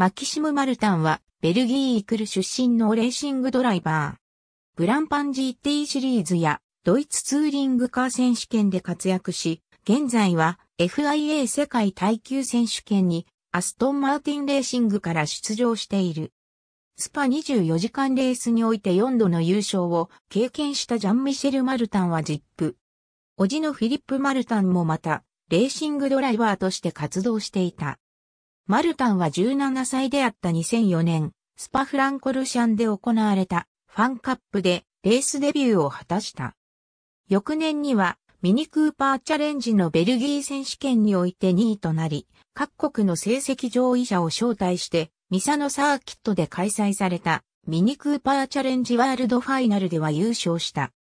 マキシム・マルタンは、ベルギーイクル出身のレーシングドライバー。グランパン GT シリーズや、ドイツツーリングカー選手権で活躍し、現在は FIA 世界耐久選手権にアストンマーティンレーシングから出場している。スパ24時間レースにおいて4度の優勝を経験したジャン・ミシェル・マルタンはジップ。おじのフィリップ・マルタンもまた、レーシングドライバーとして活動していた。マルタンは17歳であった2004年、スパフランコルシャンで行われたファンカップでレースデビューを果たした。翌年にはミニクーパーチャレンジのベルギー選手権において2位となり、各国の成績上位者を招待して、ミサノサーキットで開催されたミニクーパーチャレンジワールドファイナルでは優勝した。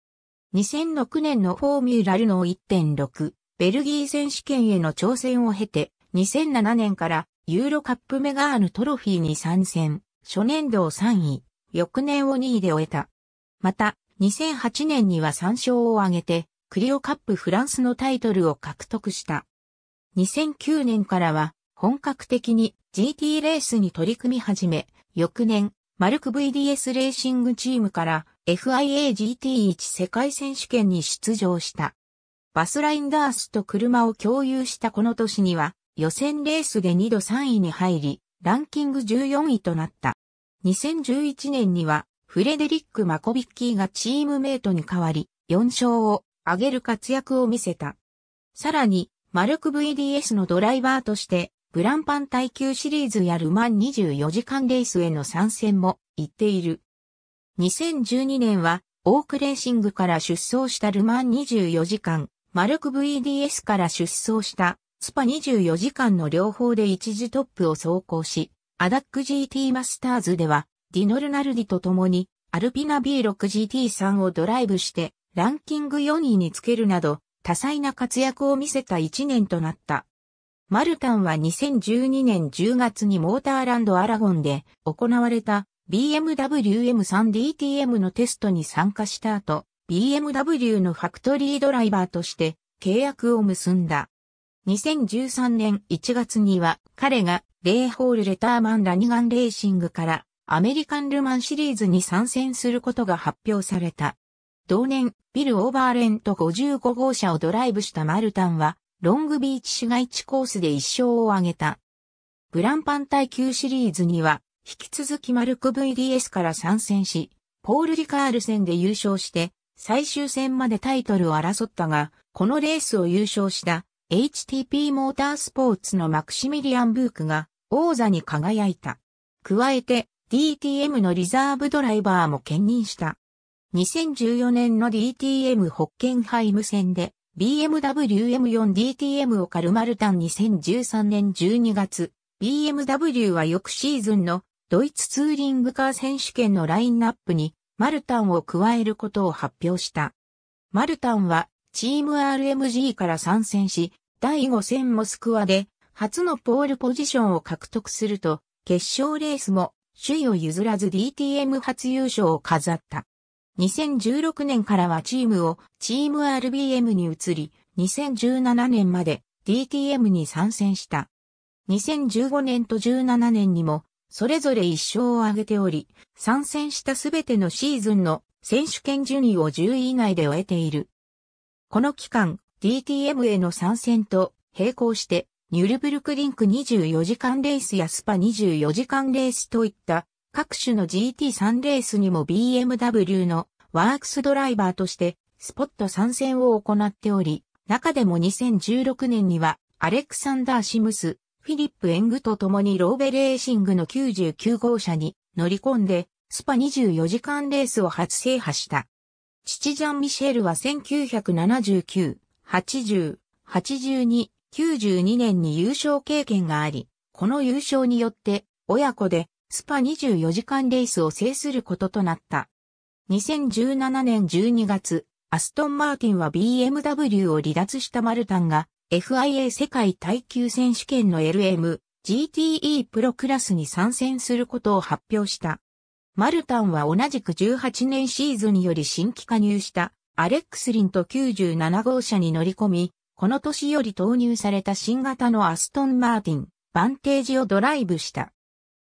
2006年のフォーミュラルの1.6ベルギー選手権への挑戦を経て、2007年からユーロカップメガーヌトロフィーに参戦、初年度を3位、翌年を2位で終えた。また、2008年には3勝を挙げて、クリオカップフランスのタイトルを獲得した。2009年からは、本格的に GT レースに取り組み始め、翌年、マルク VDS レーシングチームから FIAGT1 世界選手権に出場した。バスラインダースと車を共有したこの年には、予選レースで2度3位に入り、ランキング14位となった。2011年には、フレデリック・マコビッキーがチームメイトに代わり、4勝を挙げる活躍を見せた。さらに、マルク VDS のドライバーとして、ブランパン耐久シリーズやルマン24時間レースへの参戦も行っている。2012年は、オークレーシングから出走したルマン24時間、マルク VDS から出走したスパ24時間の両方で一時トップを走行し、アダック GT マスターズでは、ディノルナルディと共に、アルピナ B6GT3 をドライブして、ランキング4位につけるなど、多彩な活躍を見せた1年となった。マルタンは2012年10月にモーターランドアラゴンで行われた BMW M3DTM のテストに参加した後、BMW のファクトリードライバーとして契約を結んだ。2013年1月には彼がレイホール・レターマン・ラニガン・レーシングからアメリカン・ルマンシリーズに参戦することが発表された。同年、ビル・オーバーレント55号車をドライブしたマルタンは、ロングビーチ市街地コースで1勝を挙げた。ブランパン耐久シリーズには、引き続きマルク VDS から参戦し、ポール・リカール戦で優勝して、最終戦までタイトルを争ったが、このレースを優勝した HTP モータースポーツのマクシミリアン・ブークが王座に輝いた。加えて DTM のリザーブドライバーも兼任した。2014年の DTM ホッケンハイム戦で BMW M4DTM をカルマルタン2013年12月、BMW は翌シーズンのドイツツーリングカー選手権のラインナップにマルタンを加えることを発表した。マルタンはチーム RMG から参戦し、第5戦モスクワで初のポールポジションを獲得すると、決勝レースも首位を譲らず DTM 初優勝を飾った。2016年からはチームをチーム RBM に移り、2017年まで DTM に参戦した。2015年と17年にも、それぞれ1勝を挙げており、参戦したすべてのシーズンの選手権順位を10位以内で終えている。この期間、DTM への参戦と並行して、ニュルブルクリンク24時間レースやスパ24時間レースといった各種の GT3 レースにも BMW のワークスドライバーとしてスポット参戦を行っており、中でも2016年にはアレクサンダー・シムス、フィリップ・エングと共にローベレーシングの99号車に乗り込んでスパ24時間レースを初制覇した。父ジャン・ミシェルは1979、80、82、92年に優勝経験があり、この優勝によって親子でスパ24時間レースを制することとなった。2017年12月、アストン・マーティンは BMW を離脱したマルタンが FIA 世界耐久選手権の LM、GTE プロクラスに参戦することを発表した。マルタンは同じく18年シーズンより新規加入したアレックスリンと97号車に乗り込み、この年より投入された新型のアストン・マーティン、バンテージをドライブした。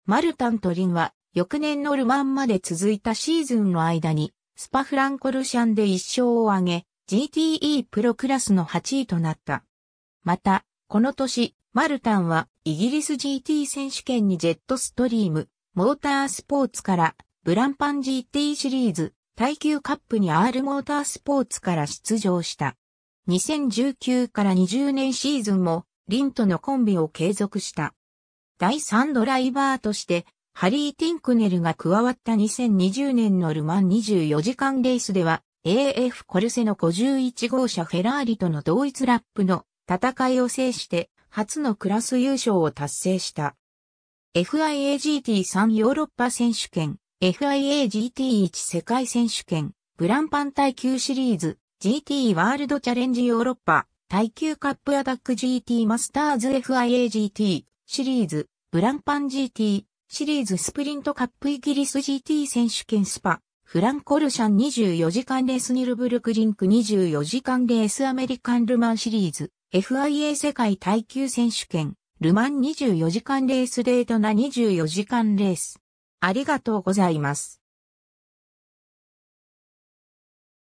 マルタンとリンは翌年のルマンまで続いたシーズンの間に、スパフランコルシャンで1勝を挙げ、GTE プロクラスの8位となった。また、この年、マルタンはイギリス GT 選手権にジェットストリーム、モータースポーツから、ブランパン GT シリーズ、耐久カップに R モータースポーツから出場した。2019から20年シーズンも、リンとのコンビを継続した。第3ドライバーとして、ハリー・ティンクネルが加わった2020年のルマン24時間レースでは、AF コルセの51号車フェラーリとの同一ラップの戦いを制して、初のクラス優勝を達成した。FIAGT3 ヨーロッパ選手権、FIAGT1 世界選手権、ブランパン耐久シリーズ、GT ワールドチャレンジヨーロッパ、耐久カップアタック GT マスターズ FIAGT シリーズ、ブランパン GT シリーズスプリントカップイギリス GT 選手権スパ、フランコルシャン24時間レースニルブルクリンク24時間レースアメリカンルマンシリーズ、FIA 世界耐久選手権、ルマン24時間レースデートな24時間レース。ありがとうございます。